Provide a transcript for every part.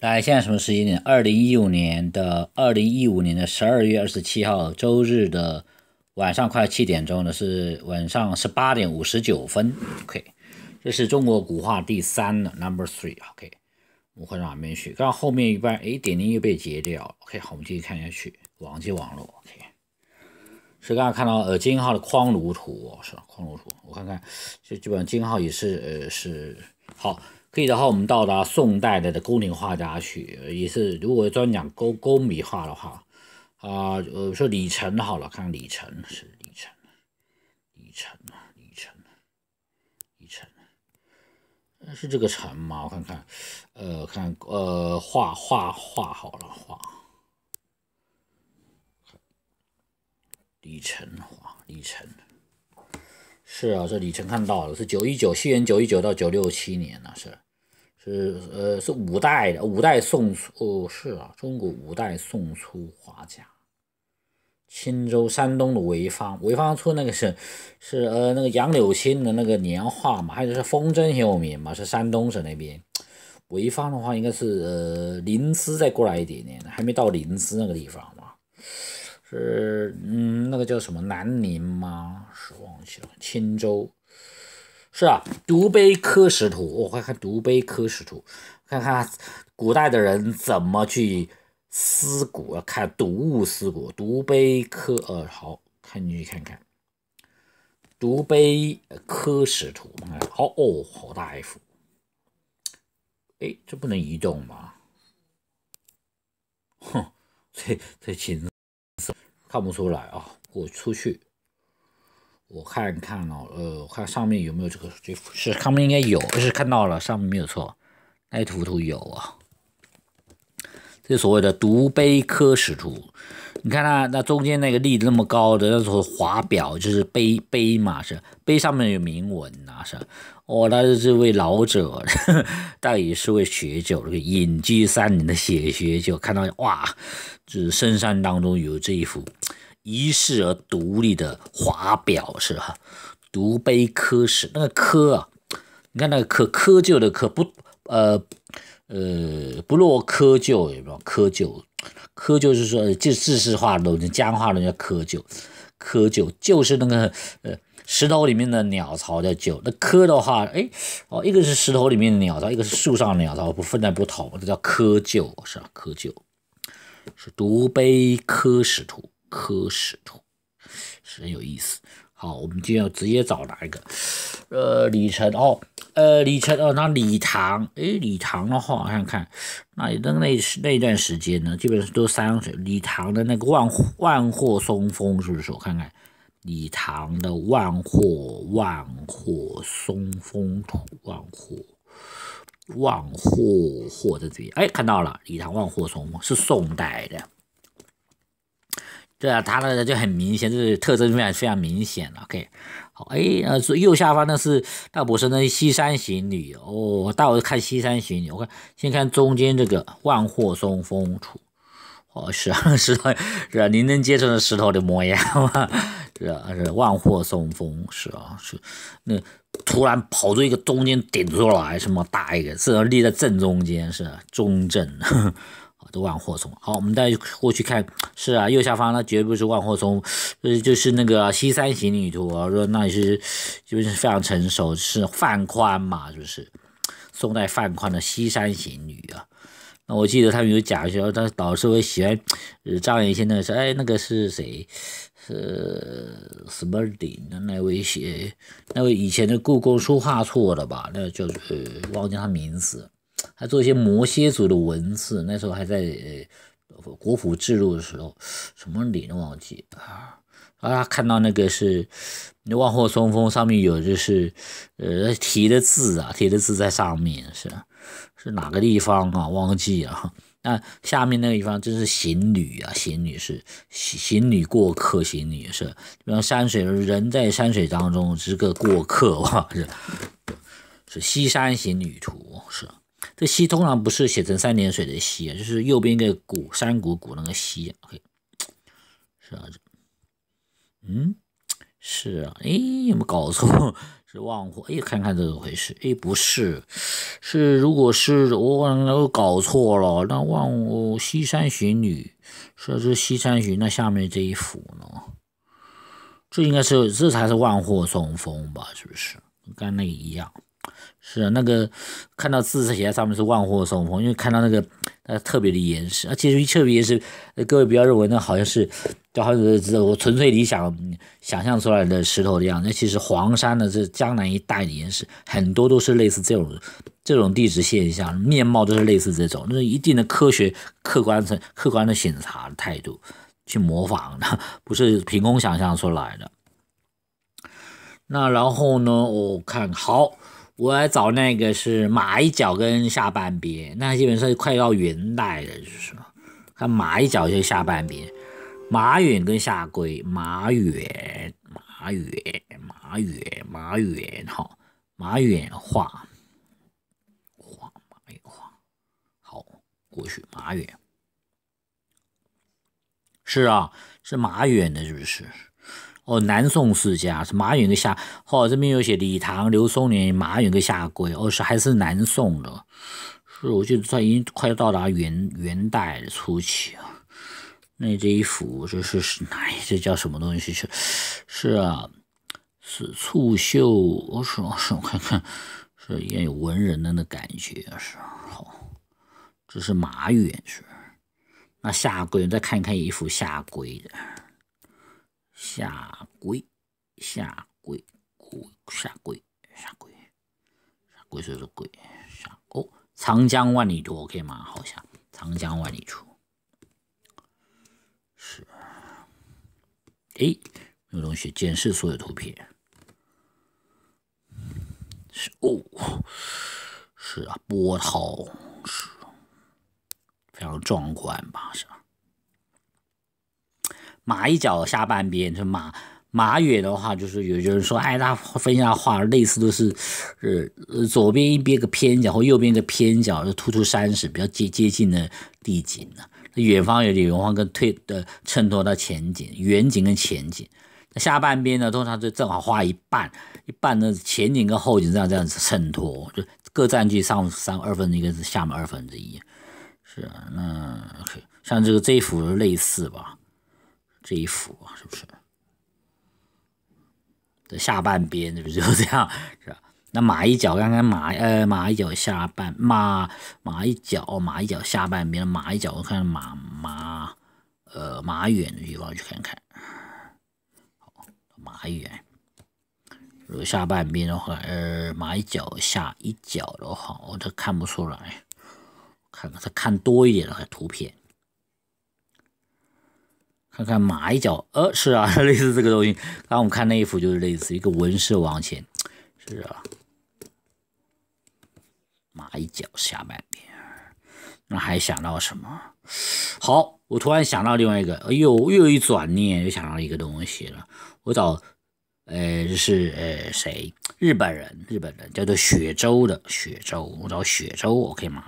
来，现在什么时间呢？二零一五年的二零一五年的十二月二十七号周日的晚上快七点钟呢，是晚上十八点五十九分。OK，这是中国古画第三的 Number Three。OK，我们看哪边去？刚后面一半，哎，点点又被截掉。OK，好，我们继续看下去。网际网络。OK，是刚刚看到呃金号的框如图是框如图。我看看，就基本上金号也是呃是好。可以，的话，我们到达宋代的的宫廷画家去，也是如果专讲勾勾米画的话，啊，呃，说李晨好了，看李晨是李晨，李晨啊，李晨，李晨，是这个晨吗？我看看，呃，看呃，画画画好了画，李晨画，李晨。是啊，这李晨看到了，是九一九，西元九一九到九六七年那是。是呃，是五代的，五代宋初是啊，中国五代宋初华家，青州山东的潍坊，潍坊出那个是，是呃那个杨柳青的那个年画嘛，还有就是风筝很有名嘛，是山东省那边，潍坊的话应该是呃临淄再过来一点点，还没到临淄那个地方嘛，是嗯那个叫什么南宁吗？是忘记了，青州。是啊，读碑窠石图，我看看读碑窠石图，看看古代的人怎么去思古，看毒物思古，读碑窠呃，好看，你看看，读碑窠石图，好哦，好大一幅，哎，这不能移动吗？哼，这这裙子看不出来啊，我出去。我看看哦，呃，我看上面有没有这个？这幅是他们应该有，是看到了上面没有错，那图图有啊。这所谓的独碑，科史图，你看那那中间那个立的那么高的那种华表，就是碑碑嘛，是碑上面有铭文呐，是。哦，那是这位老者，大概也是位学者，隐居山林的写学者，看到哇，这深山当中有这一幅。遗世而独立的华表是哈，独碑科石那个科啊，你看那个科科就的科不呃呃不落科也有没有科就。科就是说就知识化的人僵化的叫科就。科就就是那个呃石头里面的鸟巢的旧那科的话哎哦一个是石头里面的鸟巢一个是树上鸟巢不分在不同这叫科就是吧科就是独碑科石图。科头，图，很有意思。好，我们就要直接找哪一个？呃，李晨哦，呃，李晨哦，那李唐，诶，李唐的话，我看看，那那那那段时间呢，基本上都山水。李唐的那个万万货松风是不是？我看看，李唐的万货万货松风图，万货万货或者这里，哎，看到了，李唐万货松风是宋代的。对啊，它那个就很明显，就是特征常非常明显。了。OK，好，哎，呃，右下方呢是大博士的西山行旅哦。大会看西山行旅，我看先看中间这个万货松风处。哦，是啊，石头是啊，您能接受的石头的模样吗？是 啊，是万货松风，是啊，是那突然跑出一个中间顶出来，什么大一个，是立在正中间，是中正。都万货松，好，我们再过去看，是啊，右下方那绝不是万货松，呃，就是那个《西山行旅图》，说那是，就是非常成熟，是范宽嘛，就是？宋代范宽的《西山行旅》啊，那我记得他们有讲说，他导师会喜欢，张元先生说，哎，那个是谁？是什么鼎？那位写，那位以前的故宫书画错了吧？那就忘记他名字。还做一些摩羯族的文字，那时候还在国府制度的时候，什么理论忘记啊？啊，看到那个是万壑松风上面有就是呃题的字啊，题的字在上面是是哪个地方啊？忘记啊。那下面那个地方真是行旅啊，行旅是行行旅过客，行旅是，比如山水，人在山水当中是个过客，哇、是是西山行旅图。这溪通常不是写成三点水的溪，就是右边一个谷，山谷谷那个溪，是啊，嗯，是啊，哎，没有搞错，是万货？哎，看看怎么回事，哎，不是，是如果是我我搞错了，那万哦，西山寻女，说这西山寻，那下面这一幅呢？这应该是这才是万货送风吧？是不是？跟那个一样。是啊，那个看到字写在上面是万货松风，因为看到那个，那特别的严实，啊，其实一特别严实。呃，各位不要认为那好像是，就好像我纯粹理想想象出来的石头的样，那其实黄山的这江南一带的岩石，很多都是类似这种，这种地质现象面貌都是类似这种，那是一定的科学客观层客观的审查态度去模仿的，不是凭空想象出来的。那然后呢，我看好。我找那个是马一脚跟下半边，那基本上快到元代了，就是说，看马一脚就下半边。马远跟下跪，马远，马远，马远，马远，哈，马远画，画马远画，好，过去马远，是啊，是马远的，就是。哦，南宋世家是马远的下，哦，这边有写李唐、刘松年、马远的下归，哦，是还是南宋的。是，我觉得他已经快要到达元元代初期了。那这一幅就是是哪？这叫什么东西？是是啊，是刺绣。我是是，我看看，是也有文人的那感觉是好。这是马远是。那下归，再看一看一幅下归的。下跪，下跪，跪，下跪，下跪，下跪，是不是跪？哦，长江万里图 OK 吗？好像长江万里图是。哎，有同学检视所有图片是哦，是啊，波涛是，非常壮观吧？是吧？马一脚下半边，就马马远的话，就是有有人说，哎，他分析他画类似都是，呃左边一边个偏角，或右边个偏角，突出山势比较接接近的地景呢。远方有点远方跟推的衬托到前景远景跟前景，那下半边呢通常就正好画一半，一半呢前景跟后景这样这样子衬托，就各占据上上二分之一跟下面二分之一。是啊，那像这个这幅类似吧。这一幅是不是？这下半边是不是就这样？是吧？那马一脚，刚刚马呃马一脚下半马马一脚马一脚下半边马一脚，我看马马呃马远的地方去看看，好马远，如果下半边的话呃马一脚下一脚的话，我都看不出来，看看他看多一点的图片。看看马一脚，呃，是啊，类似这个东西。刚我们看那一幅，就是类似一个纹饰往前，是啊，马一脚下半边，那还想到什么？好，我突然想到另外一个，哎呦，又一转念，又想到一个东西了，我找。呃，是呃谁？日本人，日本人叫做雪舟的雪舟，我找雪舟。我 k 吗？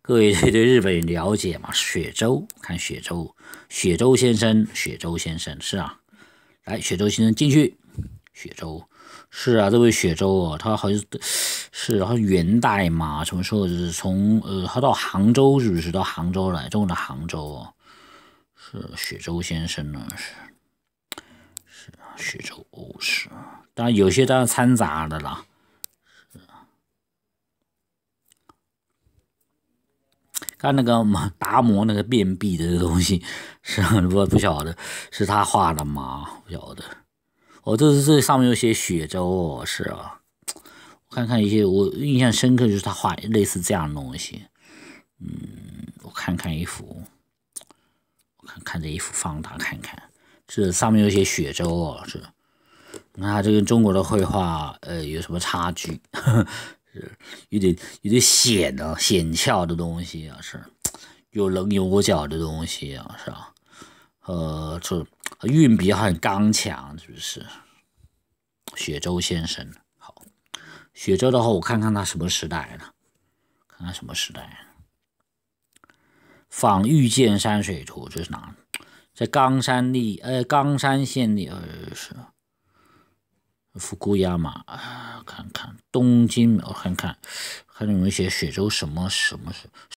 各位对对日本人了解吗？雪舟，看雪舟，雪舟先生，雪舟先生是啊，来，雪舟先生进去。雪舟是啊，这位雪舟，他好像是是，他元代嘛，什么时候？是从呃，他到杭州是不是到杭州来，中国的杭州哦，是雪舟先生呢，是。雪舟，是，然有些当然掺杂的啦。看那个嘛，达摩那个变壁的东西，是我不不晓得是他画的吗？不晓得。我这是这上面有些雪舟，是啊。我看看一些，我印象深刻就是他画类似这样的东西。嗯，我看看一幅，我看看这一幅放大看看。是上面有些雪舟啊，是，那这跟中国的绘画呃有什么差距？是有点有点险啊，险峭的东西啊，是，有棱有角的东西啊，是吧？呃，这运笔很刚强，是不是？雪舟先生，好，雪舟的话，我看看他什么时代呢？看看什么时代？仿御剑山水图，这是哪？在冈山立，呃，冈山县里呃，是福冈嘛？啊，看看东京，我看看，还有没有写雪州什么什么什。